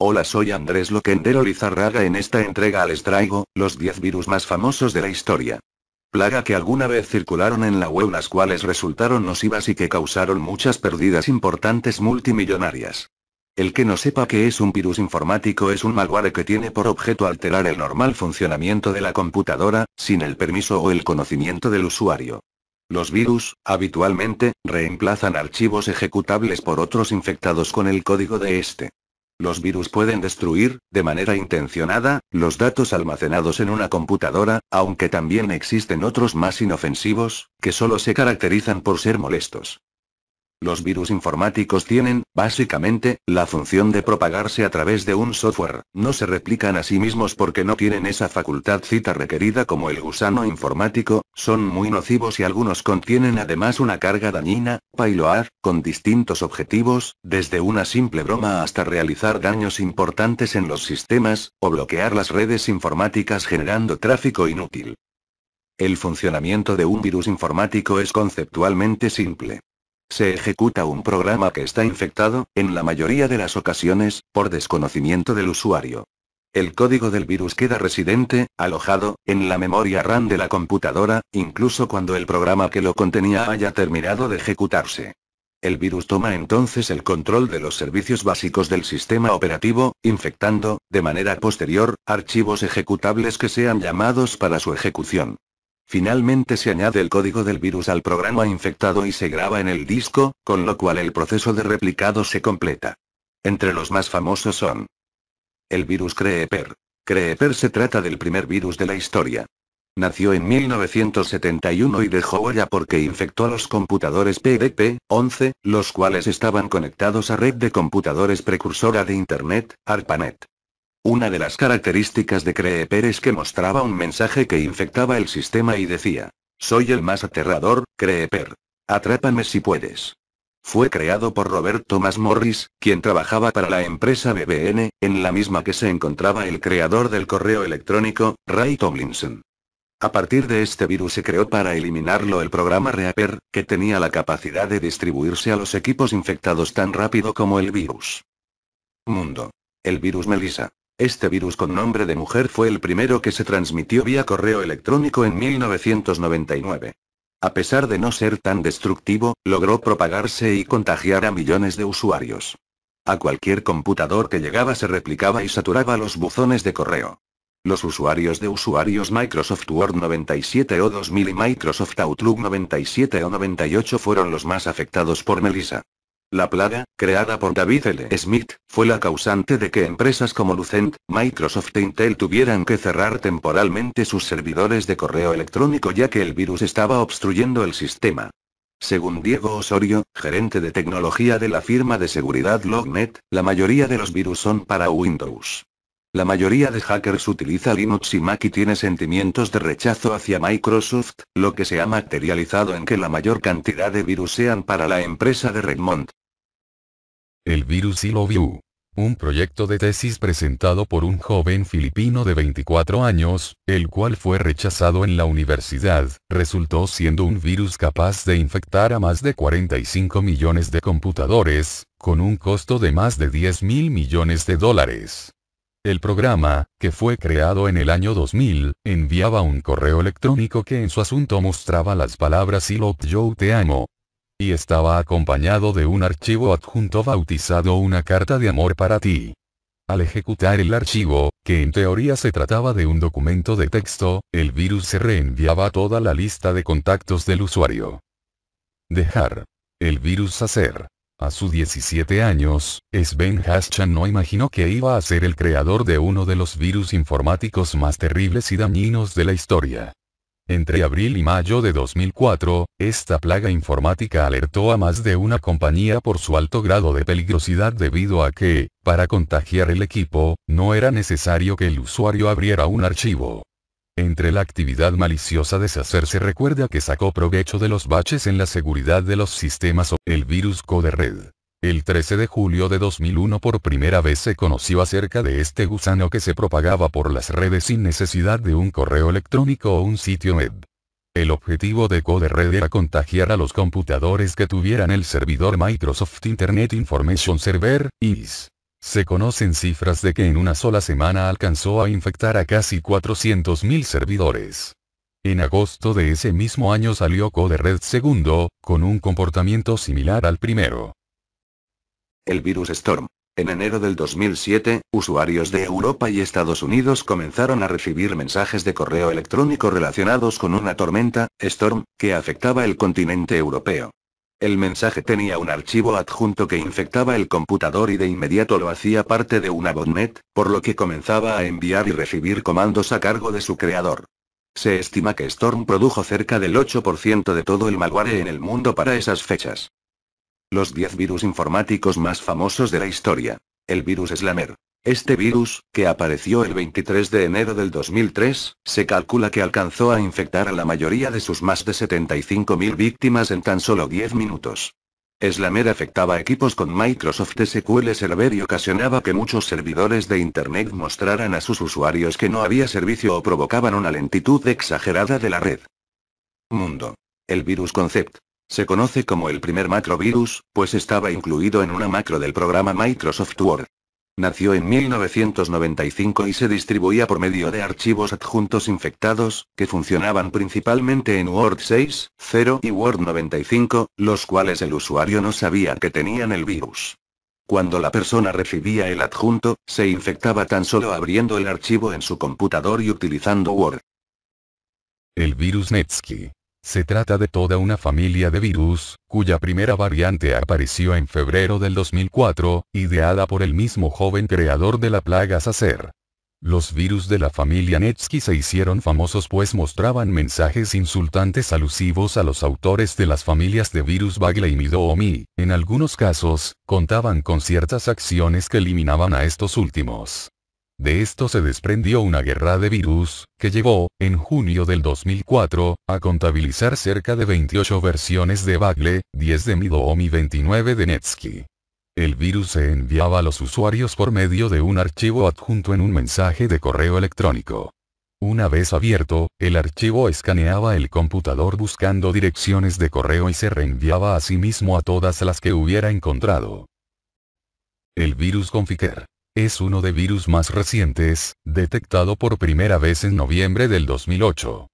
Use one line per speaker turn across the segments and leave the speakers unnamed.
Hola soy Andrés Loquendero Lizarraga en esta entrega les traigo, los 10 virus más famosos de la historia. Plaga que alguna vez circularon en la web las cuales resultaron nocivas y que causaron muchas pérdidas importantes multimillonarias. El que no sepa que es un virus informático es un malware que tiene por objeto alterar el normal funcionamiento de la computadora, sin el permiso o el conocimiento del usuario. Los virus, habitualmente, reemplazan archivos ejecutables por otros infectados con el código de este. Los virus pueden destruir, de manera intencionada, los datos almacenados en una computadora, aunque también existen otros más inofensivos, que solo se caracterizan por ser molestos. Los virus informáticos tienen, básicamente, la función de propagarse a través de un software, no se replican a sí mismos porque no tienen esa facultad cita requerida como el gusano informático, son muy nocivos y algunos contienen además una carga dañina, payload, con distintos objetivos, desde una simple broma hasta realizar daños importantes en los sistemas, o bloquear las redes informáticas generando tráfico inútil. El funcionamiento de un virus informático es conceptualmente simple. Se ejecuta un programa que está infectado, en la mayoría de las ocasiones, por desconocimiento del usuario. El código del virus queda residente, alojado, en la memoria RAM de la computadora, incluso cuando el programa que lo contenía haya terminado de ejecutarse. El virus toma entonces el control de los servicios básicos del sistema operativo, infectando, de manera posterior, archivos ejecutables que sean llamados para su ejecución. Finalmente se añade el código del virus al programa infectado y se graba en el disco, con lo cual el proceso de replicado se completa. Entre los más famosos son el virus CREEPER. CREEPER se trata del primer virus de la historia. Nació en 1971 y dejó huella porque infectó a los computadores PDP-11, los cuales estaban conectados a red de computadores precursora de Internet, ARPANET. Una de las características de Creeper es que mostraba un mensaje que infectaba el sistema y decía, soy el más aterrador, Creeper. Atrápame si puedes. Fue creado por Robert Thomas Morris, quien trabajaba para la empresa BBN, en la misma que se encontraba el creador del correo electrónico, Ray Tomlinson. A partir de este virus se creó para eliminarlo el programa Reaper, que tenía la capacidad de distribuirse a los equipos infectados tan rápido como el virus. Mundo. El virus Melissa. Este virus con nombre de mujer fue el primero que se transmitió vía correo electrónico en 1999. A pesar de no ser tan destructivo, logró propagarse y contagiar a millones de usuarios. A cualquier computador que llegaba se replicaba y saturaba los buzones de correo. Los usuarios de usuarios Microsoft Word 97 o 2000 y Microsoft Outlook 97 o 98 fueron los más afectados por Melissa. La plaga, creada por David L. Smith, fue la causante de que empresas como Lucent, Microsoft e Intel tuvieran que cerrar temporalmente sus servidores de correo electrónico ya que el virus estaba obstruyendo el sistema. Según Diego Osorio, gerente de tecnología de la firma de seguridad Lognet, la mayoría de los virus son para Windows. La mayoría de hackers utiliza Linux y Mac y tiene sentimientos de rechazo hacia Microsoft, lo que se ha materializado en que la mayor cantidad de virus sean para
la empresa de Redmond. El virus y Un proyecto de tesis presentado por un joven filipino de 24 años, el cual fue rechazado en la universidad, resultó siendo un virus capaz de infectar a más de 45 millones de computadores, con un costo de más de 10 mil millones de dólares. El programa, que fue creado en el año 2000, enviaba un correo electrónico que en su asunto mostraba las palabras I te amo, y estaba acompañado de un archivo adjunto bautizado Una carta de amor para ti. Al ejecutar el archivo, que en teoría se trataba de un documento de texto, el virus se reenviaba toda la lista de contactos del usuario. Dejar. El virus hacer. A sus 17 años, Sven Haschan no imaginó que iba a ser el creador de uno de los virus informáticos más terribles y dañinos de la historia. Entre abril y mayo de 2004, esta plaga informática alertó a más de una compañía por su alto grado de peligrosidad debido a que, para contagiar el equipo, no era necesario que el usuario abriera un archivo. Entre la actividad maliciosa deshacerse se recuerda que sacó provecho de los baches en la seguridad de los sistemas o el virus code red. El 13 de julio de 2001 por primera vez se conoció acerca de este gusano que se propagaba por las redes sin necesidad de un correo electrónico o un sitio web. El objetivo de Code Red era contagiar a los computadores que tuvieran el servidor Microsoft Internet Information Server, IS. Se conocen cifras de que en una sola semana alcanzó a infectar a casi 400.000 servidores. En agosto de ese mismo año salió Code Red II, con un comportamiento similar al primero
el virus Storm. En enero del 2007, usuarios de Europa y Estados Unidos comenzaron a recibir mensajes de correo electrónico relacionados con una tormenta, Storm, que afectaba el continente europeo. El mensaje tenía un archivo adjunto que infectaba el computador y de inmediato lo hacía parte de una botnet, por lo que comenzaba a enviar y recibir comandos a cargo de su creador. Se estima que Storm produjo cerca del 8% de todo el malware en el mundo para esas fechas. Los 10 virus informáticos más famosos de la historia. El virus Slammer. Este virus, que apareció el 23 de enero del 2003, se calcula que alcanzó a infectar a la mayoría de sus más de 75.000 víctimas en tan solo 10 minutos. Slammer afectaba equipos con Microsoft SQL Server y ocasionaba que muchos servidores de Internet mostraran a sus usuarios que no había servicio o provocaban una lentitud exagerada de la red. Mundo. El virus Concept. Se conoce como el primer macrovirus, pues estaba incluido en una macro del programa Microsoft Word. Nació en 1995 y se distribuía por medio de archivos adjuntos infectados, que funcionaban principalmente en Word 6, 0 y Word 95, los cuales el usuario no sabía que tenían el virus. Cuando la persona recibía el adjunto, se
infectaba tan solo abriendo el archivo en su computador y utilizando Word. El virus Netsky. Se trata de toda una familia de virus, cuya primera variante apareció en febrero del 2004, ideada por el mismo joven creador de la plaga Sacer. Los virus de la familia Netsky se hicieron famosos pues mostraban mensajes insultantes alusivos a los autores de las familias de virus Bagley y Midoomi, en algunos casos, contaban con ciertas acciones que eliminaban a estos últimos. De esto se desprendió una guerra de virus, que llevó, en junio del 2004, a contabilizar cerca de 28 versiones de Bagle, 10 de midoomi y 29 de Netsky. El virus se enviaba a los usuarios por medio de un archivo adjunto en un mensaje de correo electrónico. Una vez abierto, el archivo escaneaba el computador buscando direcciones de correo y se reenviaba a sí mismo a todas las que hubiera encontrado. El virus Conficker es uno de virus más recientes, detectado por primera vez en noviembre del 2008.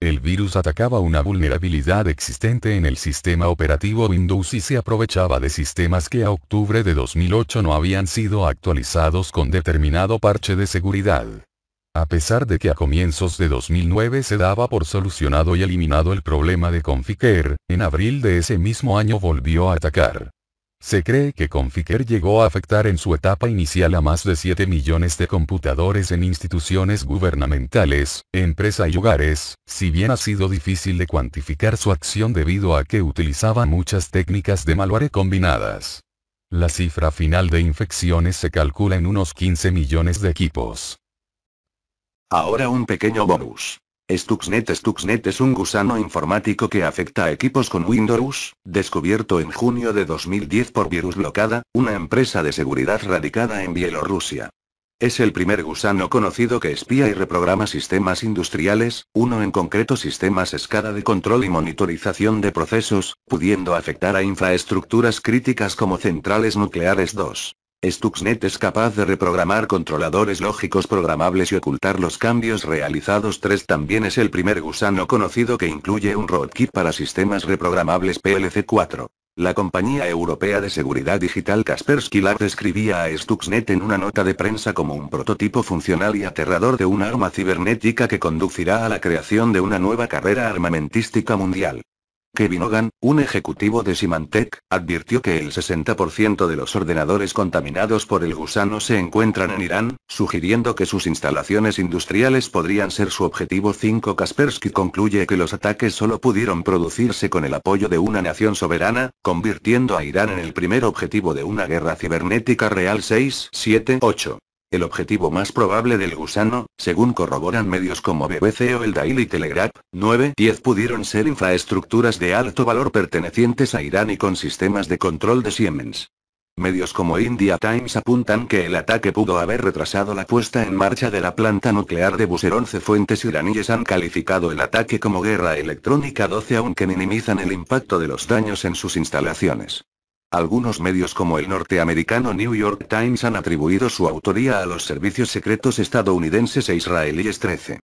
El virus atacaba una vulnerabilidad existente en el sistema operativo Windows y se aprovechaba de sistemas que a octubre de 2008 no habían sido actualizados con determinado parche de seguridad. A pesar de que a comienzos de 2009 se daba por solucionado y eliminado el problema de ConfiCare, en abril de ese mismo año volvió a atacar. Se cree que Conficker llegó a afectar en su etapa inicial a más de 7 millones de computadores en instituciones gubernamentales, empresa y hogares, si bien ha sido difícil de cuantificar su acción debido a que utilizaba muchas técnicas de malware combinadas. La cifra final de infecciones se calcula en unos 15 millones de equipos.
Ahora un pequeño bonus. Stuxnet Stuxnet es un gusano informático que afecta a equipos con Windows, descubierto en junio de 2010 por Virus Blocada, una empresa de seguridad radicada en Bielorrusia. Es el primer gusano conocido que espía y reprograma sistemas industriales, uno en concreto sistemas escala de control y monitorización de procesos, pudiendo afectar a infraestructuras críticas como centrales nucleares 2. Stuxnet es capaz de reprogramar controladores lógicos programables y ocultar los cambios realizados. 3 también es el primer gusano conocido que incluye un rootkit para sistemas reprogramables PLC4. La compañía europea de seguridad digital Kaspersky Lab describía a Stuxnet en una nota de prensa como un prototipo funcional y aterrador de un arma cibernética que conducirá a la creación de una nueva carrera armamentística mundial. Kevin Hogan, un ejecutivo de Symantec, advirtió que el 60% de los ordenadores contaminados por el gusano se encuentran en Irán, sugiriendo que sus instalaciones industriales podrían ser su objetivo 5. Kaspersky concluye que los ataques solo pudieron producirse con el apoyo de una nación soberana, convirtiendo a Irán en el primer objetivo de una guerra cibernética real 6, 7, 8. El objetivo más probable del gusano, según corroboran medios como BBC o el Daily Telegraph, 9-10 pudieron ser infraestructuras de alto valor pertenecientes a Irán y con sistemas de control de Siemens. Medios como India Times apuntan que el ataque pudo haber retrasado la puesta en marcha de la planta nuclear de Buser. 11 fuentes iraníes han calificado el ataque como guerra electrónica 12 aunque minimizan el impacto de los daños en sus instalaciones. Algunos medios como el norteamericano New York Times han atribuido su autoría a los servicios secretos estadounidenses e israelíes 13.